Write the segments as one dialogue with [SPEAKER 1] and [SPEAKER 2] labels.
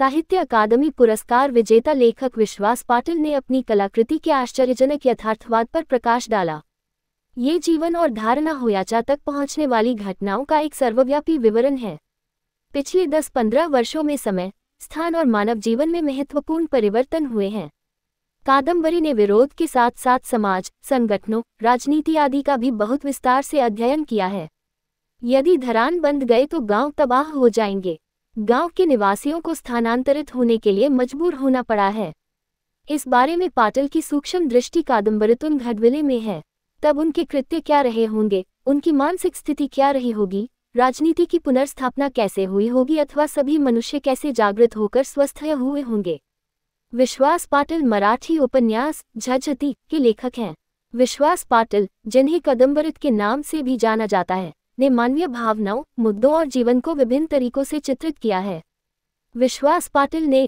[SPEAKER 1] साहित्य अकादमी पुरस्कार विजेता लेखक विश्वास पाटिल ने अपनी कलाकृति के आश्चर्यजनक यथार्थवाद पर प्रकाश डाला ये जीवन और धारणा होयाचा तक पहुंचने वाली घटनाओं का एक सर्वव्यापी विवरण है पिछले 10-15 वर्षों में समय स्थान और मानव जीवन में महत्वपूर्ण परिवर्तन हुए हैं कादम्बरी ने विरोध के साथ साथ समाज संगठनों राजनीति आदि का भी बहुत विस्तार से अध्ययन किया है यदि धरान बंद गए तो गांव तबाह हो जाएंगे गांव के निवासियों को स्थानांतरित होने के लिए मजबूर होना पड़ा है इस बारे में पाटिल की सूक्ष्म दृष्टि कादम्बरितुन घडविले में है तब उनके कृत्य क्या रहे होंगे उनकी मानसिक स्थिति क्या रही होगी राजनीति की पुनर्स्थापना कैसे हुई होगी अथवा सभी मनुष्य कैसे जागृत होकर स्वस्थ हुए होंगे विश्वास पाटिल मराठी उपन्यास झझती के लेखक हैं विश्वास पाटिल जिन्हें कदम्बरित के नाम से भी जाना जाता है ने मानवीय भावनाओं मुद्दों और जीवन को विभिन्न तरीकों से चित्रित किया है विश्वास पाटिल ने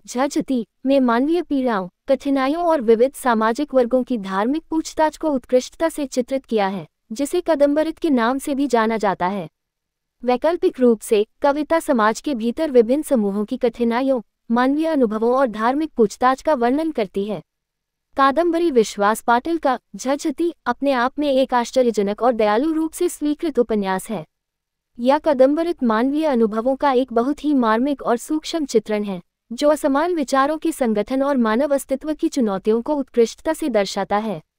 [SPEAKER 1] दी में मानवीय पीड़ाओं कठिनाइयों और विविध सामाजिक वर्गों की धार्मिक पूछताछ को उत्कृष्टता से चित्रित किया है जिसे कदम्बरित के नाम से भी जाना जाता है वैकल्पिक रूप से कविता समाज के भीतर विभिन्न समूहों की कठिनाइयों मानवीय अनुभवों और धार्मिक पूछताछ का वर्णन करती है कादंबरी विश्वास पाटिल का झझती अपने आप में एक आश्चर्यजनक और दयालु रूप से स्वीकृत उपन्यास है यह कदम्बरित मानवीय अनुभवों का एक बहुत ही मार्मिक और सूक्ष्म चित्रण है जो असमान विचारों के संगठन और मानव अस्तित्व की चुनौतियों को उत्कृष्टता से दर्शाता है